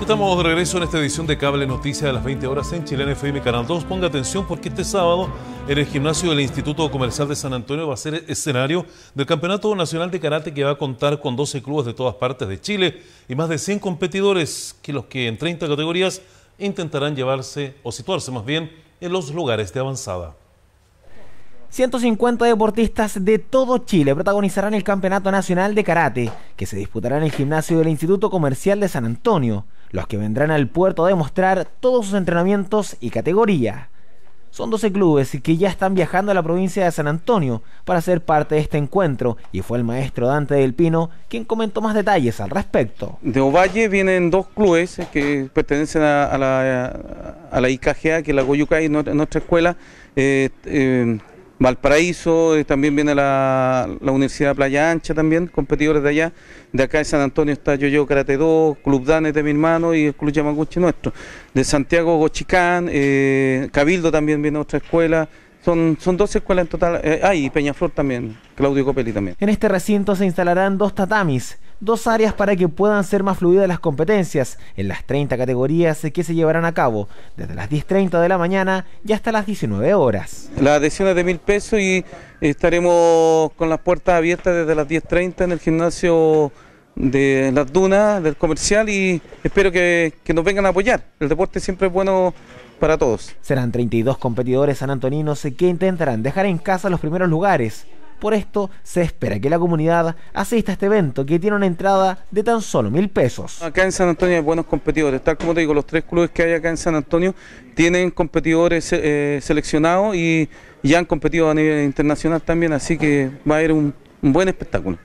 Estamos de regreso en esta edición de Cable Noticias a las 20 horas en Chile FM Canal 2. Ponga atención porque este sábado en el gimnasio del Instituto Comercial de San Antonio va a ser escenario del Campeonato Nacional de Karate que va a contar con 12 clubes de todas partes de Chile y más de 100 competidores que los que en 30 categorías intentarán llevarse o situarse más bien en los lugares de avanzada. 150 deportistas de todo Chile protagonizarán el Campeonato Nacional de Karate, que se disputará en el gimnasio del Instituto Comercial de San Antonio los que vendrán al puerto a demostrar todos sus entrenamientos y categoría. Son 12 clubes que ya están viajando a la provincia de San Antonio para ser parte de este encuentro y fue el maestro Dante del Pino quien comentó más detalles al respecto. De Ovalle vienen dos clubes que pertenecen a, la, a la, IKGA, que es la Goyucay, nuestra escuela. Eh, eh, Valparaíso, eh, también viene la, Universidad Playa Ancha también, competidores de allá. De acá de San Antonio está Yoyo Karate 2, Club Danes de mi hermano y el Club Yamaguchi nuestro. De Santiago Gochicán, eh, Cabildo también viene otra escuela. Son, son 12 escuelas en total. Eh, ah, y Peñaflor también, Claudio Copelli también. En este recinto se instalarán dos tatamis dos áreas para que puedan ser más fluidas las competencias en las 30 categorías que se llevarán a cabo desde las 10.30 de la mañana y hasta las 19 horas. La adhesión es de mil pesos y estaremos con las puertas abiertas desde las 10.30 en el gimnasio de las dunas, del comercial y espero que, nos vengan a apoyar. El deporte siempre es bueno para todos. Serán 32 competidores san sanantoninos que intentarán dejar en casa los primeros lugares por esto se espera que la comunidad asista a este evento que tiene una entrada de tan solo mil pesos. Acá en San Antonio hay buenos competidores, tal como te digo, los tres clubes que hay acá en San Antonio tienen competidores eh, seleccionados y ya han competido a nivel internacional también, así que va a haber un buen espectáculo.